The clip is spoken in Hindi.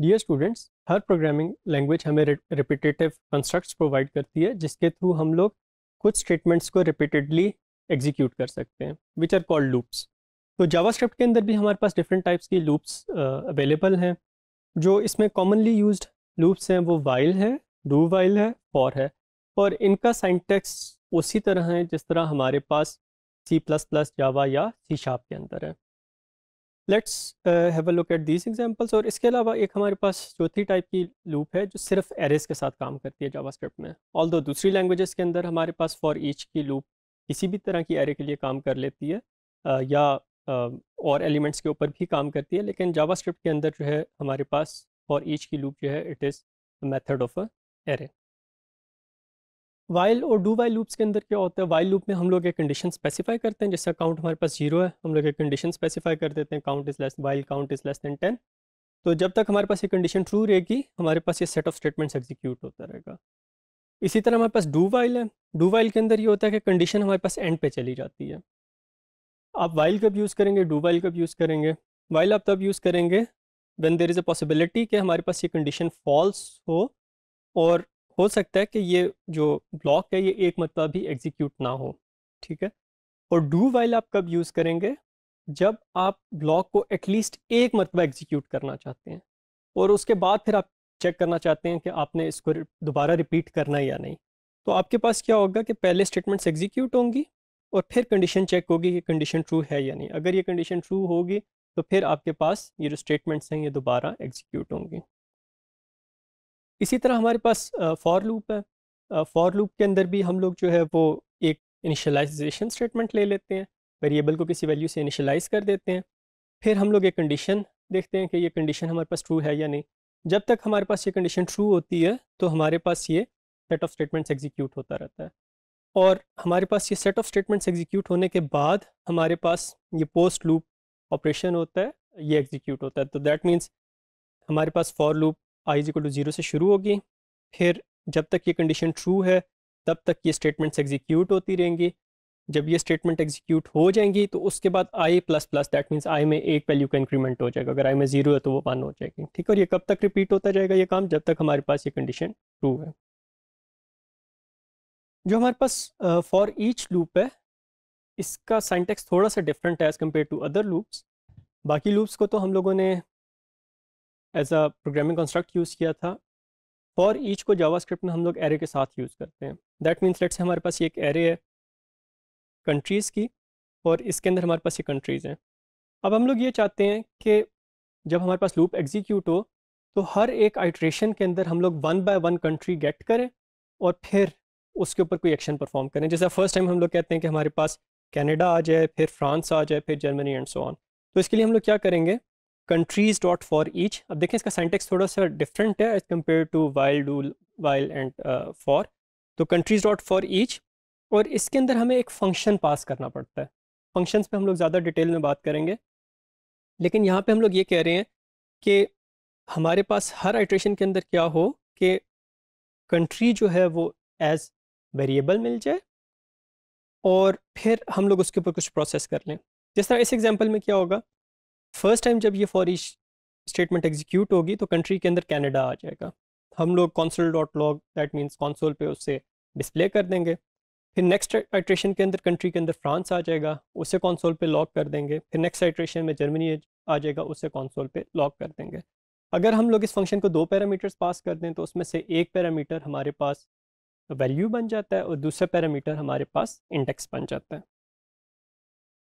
डियर स्टूडेंट्स हर प्रोग्रामिंग लैंग्वेज हमें रिपीटेटिव कंस्ट्रक्ट्स प्रोवाइड करती है जिसके थ्रू हम लोग कुछ स्टेटमेंट्स को रिपीटेडली एग्जीक्यूट कर सकते हैं विच आर कॉल्ड लूप्स तो जावास्क्रिप्ट के अंदर भी हमारे पास डिफरेंट टाइप्स की लूप्स अवेलेबल हैं जो इसमें कॉमनली यूज लूप्स हैं वो वाइल है डू वाइल है फॉर है और इनका साइंटेक्स उसी तरह है जिस तरह हमारे पास सी प्लस प्लस जावा या सी शार्प के अंदर है let's have a look at these examples और इसके अलावा एक हमारे पास चौथी टाइप की लूप है जो सिर्फ एरेस के साथ काम करती है जावास्क्रिप्ट में ऑल दो दूसरी लैंग्वेजेस के अंदर हमारे पास फॉर ईच की लूप किसी भी तरह की एरे के लिए काम कर लेती है uh, या uh, और एलिमेंट्स के ऊपर भी काम करती है लेकिन जावास्क्रिप्ट के अंदर जो है हमारे पास फॉर ईच की लूप जो है it is method of a array while और डू वाइल लूप्स के अंदर क्या होता है वाइल लूप में हम लोग एक कंडीशन स्पेसिफाई करते हैं जैसे काउंट हमारे पास जीरो है हम लोग एक कंडीशन स्पेसिफाई कर देते हैं count is less while count is less than ten तो जब तक हमारे पास ये कंडीशन ट्रू रहेगी हमारे पास ये सेट ऑफ स्टेटमेंट्स एग्जीक्यूट होता रहेगा इसी तरह हमारे पास डू वाइल है डू वाइल के अंदर ये होता है कि कंडीशन हमारे पास एंड पे चली जाती है आप वाइल कब यूज़ करेंगे डू वाइल कब यूज़ करेंगे वाइल आप तब यूज़ करेंगे when there is a possibility कि हमारे पास ये कंडीशन फॉल्स हो और हो सकता है कि ये जो ब्लॉक है ये एक मतलब भी एग्जीक्यूट ना हो ठीक है और डू वाइल आप कब यूज़ करेंगे जब आप ब्लॉक को एटलीस्ट एक मतबा एग्जीक्यूट करना चाहते हैं और उसके बाद फिर आप चेक करना चाहते हैं कि आपने इसको दोबारा रिपीट करना है या नहीं तो आपके पास क्या होगा कि पहले स्टेटमेंट्स एग्जीक्यूट होंगी और फिर कंडीशन चेक होगी कि कंडीशन ट्रू है या नहीं अगर ये कंडीशन ट्रू होगी तो फिर आपके पास ये जो स्टेटमेंट्स हैं ये दोबारा एग्जीक्यूट होंगी इसी तरह हमारे पास फॉर लूप है फॉर लूप के अंदर भी हम लोग जो है वो एक इनिशलाइजेशन स्टेटमेंट ले लेते हैं वेरिएबल को किसी वैल्यू से इनिशलाइज कर देते हैं फिर हम लोग एक कंडीशन देखते हैं कि ये कंडीशन हमारे पास ट्रू है या नहीं जब तक हमारे पास ये कंडीशन ट्रू होती है तो हमारे पास ये सेट ऑफ स्टेटमेंट्स एग्जीक्यूट होता रहता है और हमारे पास ये सेट ऑफ स्टेटमेंट्स एग्जीक्यूट होने के बाद हमारे पास ये पोस्ट लूप ऑपरेशन होता है ये एग्जीक्यूट होता है तो दैट मीन्स हमारे पास for loop I equal to zero से शुरू होगी फिर जब तक ये कंडीशन ट्रू है तब तक ये स्टेटमेंट्स एग्जीक्यूट होती रहेंगी जब ये स्टेटमेंट एग्जीक्यूट हो जाएंगी तो उसके बाद I plus plus that means I में एक वैल्यू का इंक्रीमेंट हो जाएगा अगर आई में ज़ीरो है तो वो वन हो जाएगी ठीक है और ये कब तक रिपीट होता जाएगा ये काम जब तक हमारे पास ये कंडीशन ट्रू है जो हमारे पास फॉर ईच लूप है इसका साइंटेक्स थोड़ा सा डिफरेंट है as compare to other loops बाकी लूप्स को तो हम लोगों ने as a programming construct use किया था फॉर ईच को जावास्क्रिप्ट में हम लोग एरे के साथ यूज़ करते हैं दैट मीन्स लेट्स हमारे पास ये एक एरे है कंट्रीज़ की और इसके अंदर हमारे पास ये कंट्रीज़ हैं अब हम लोग ये चाहते हैं कि जब हमारे पास लूप एग्जीक्यूट हो तो हर एक आइट्रेशन के अंदर हम लोग one by one country get करें और फिर उसके ऊपर कोई एक्शन परफॉर्म करें जैसे फर्स्ट टाइम हम लोग कहते हैं कि हमारे पास कनाडा आ जाए फिर फ्रांस आ जाए फिर जर्मनी एंड सो ऑन तो इसके लिए हम लोग क्या करेंगे कंट्रीज डॉट फॉर ईच अब देखें इसका सेंटेक्स थोड़ा सा डिफरेंट है as compare to while do while and for तो कंट्रीज डॉट फॉर ईच और इसके अंदर हमें एक फंक्शन पास करना पड़ता है फंक्शंस पे हम लोग ज़्यादा डिटेल में बात करेंगे लेकिन यहाँ पे हम लोग ये कह रहे हैं कि हमारे पास हर आइट्रेशन के अंदर क्या हो कि कंट्री जो है वो एज वेरिएबल मिल जाए और फिर हम लोग उसके ऊपर कुछ प्रोसेस कर लें जिस तरह इस एग्जांपल में क्या होगा फर्स्ट टाइम जब ये फॉरी स्टेटमेंट एग्जीक्यूट होगी तो कंट्री के अंदर कैनेडा आ जाएगा हम लोग console dot log that means console पे उससे डिस्प्ले कर देंगे फिर नेक्स्ट आइट्रेशन के अंदर कंट्री के अंदर फ्रांस आ जाएगा उसे कॉन्सोल पे लॉक कर देंगे फिर नेक्स्ट आइट्रेशन में जर्मनी आ जाएगा उसे कॉन्सोल पे लॉक कर देंगे अगर हम लोग इस फंक्शन को दो पैरामीटर्स पास कर दें तो उसमें से एक पैरामीटर हमारे पास वैल्यू बन जाता है और दूसरा पैरामीटर हमारे पास इंडेक्स बन जाता है